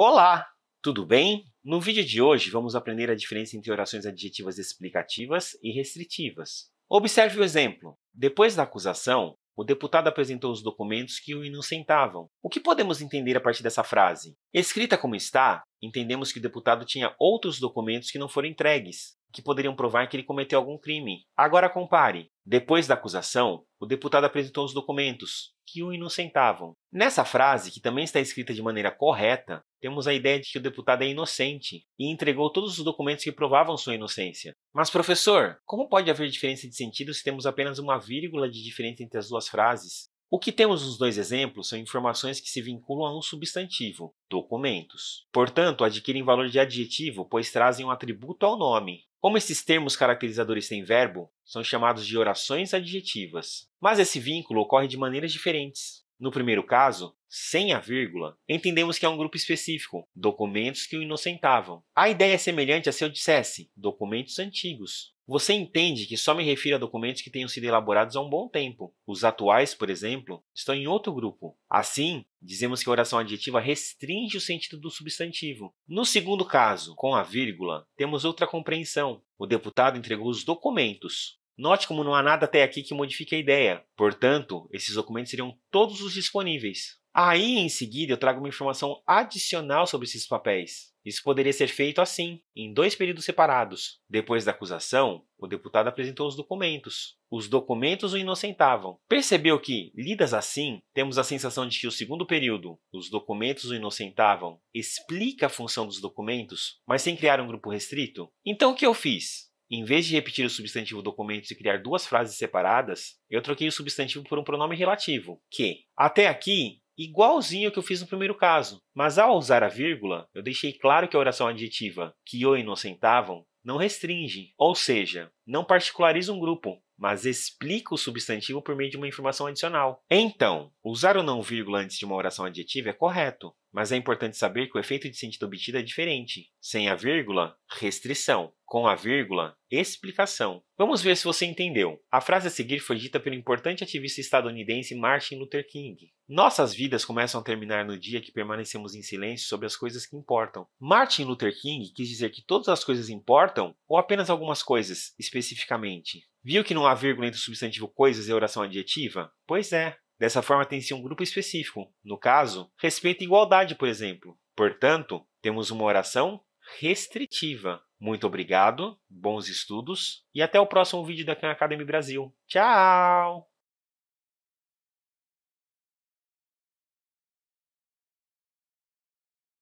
Olá, tudo bem? No vídeo de hoje vamos aprender a diferença entre orações adjetivas explicativas e restritivas. Observe o exemplo. Depois da acusação, o deputado apresentou os documentos que o inocentavam. O que podemos entender a partir dessa frase? Escrita como está, entendemos que o deputado tinha outros documentos que não foram entregues, que poderiam provar que ele cometeu algum crime. Agora compare. Depois da acusação, o deputado apresentou os documentos que o inocentavam. Nessa frase, que também está escrita de maneira correta, temos a ideia de que o deputado é inocente e entregou todos os documentos que provavam sua inocência. Mas, professor, como pode haver diferença de sentido se temos apenas uma vírgula de diferença entre as duas frases? O que temos nos dois exemplos são informações que se vinculam a um substantivo, documentos. Portanto, adquirem valor de adjetivo, pois trazem um atributo ao nome, como esses termos caracterizadores têm verbo, são chamados de orações adjetivas. Mas esse vínculo ocorre de maneiras diferentes. No primeiro caso, sem a vírgula, entendemos que é um grupo específico, documentos que o inocentavam. A ideia é semelhante a se eu dissesse documentos antigos. Você entende que só me refiro a documentos que tenham sido elaborados há um bom tempo. Os atuais, por exemplo, estão em outro grupo. Assim, Dizemos que a oração adjetiva restringe o sentido do substantivo. No segundo caso, com a vírgula, temos outra compreensão. O deputado entregou os documentos. Note como não há nada até aqui que modifique a ideia. Portanto, esses documentos seriam todos os disponíveis. Aí, em seguida, eu trago uma informação adicional sobre esses papéis. Isso poderia ser feito assim, em dois períodos separados. Depois da acusação, o deputado apresentou os documentos. Os documentos o inocentavam. Percebeu que, lidas assim, temos a sensação de que o segundo período, os documentos o inocentavam, explica a função dos documentos, mas sem criar um grupo restrito? Então o que eu fiz? Em vez de repetir o substantivo documentos e criar duas frases separadas, eu troquei o substantivo por um pronome relativo, que. Até aqui, igualzinho que eu fiz no primeiro caso. Mas ao usar a vírgula, eu deixei claro que a oração adjetiva que o inocentavam não restringe, ou seja, não particulariza um grupo, mas explica o substantivo por meio de uma informação adicional. Então, usar o não vírgula antes de uma oração adjetiva é correto, mas é importante saber que o efeito de sentido obtido é diferente. Sem a vírgula, restrição com a vírgula, explicação. Vamos ver se você entendeu. A frase a seguir foi dita pelo importante ativista estadunidense Martin Luther King. Nossas vidas começam a terminar no dia que permanecemos em silêncio sobre as coisas que importam. Martin Luther King quis dizer que todas as coisas importam ou apenas algumas coisas, especificamente. Viu que não há vírgula entre o substantivo coisas e a oração adjetiva? Pois é. Dessa forma, tem-se um grupo específico. No caso, respeito e igualdade, por exemplo. Portanto, temos uma oração restritiva. Muito obrigado, bons estudos e até o próximo vídeo da Khan Academy Brasil. Tchau!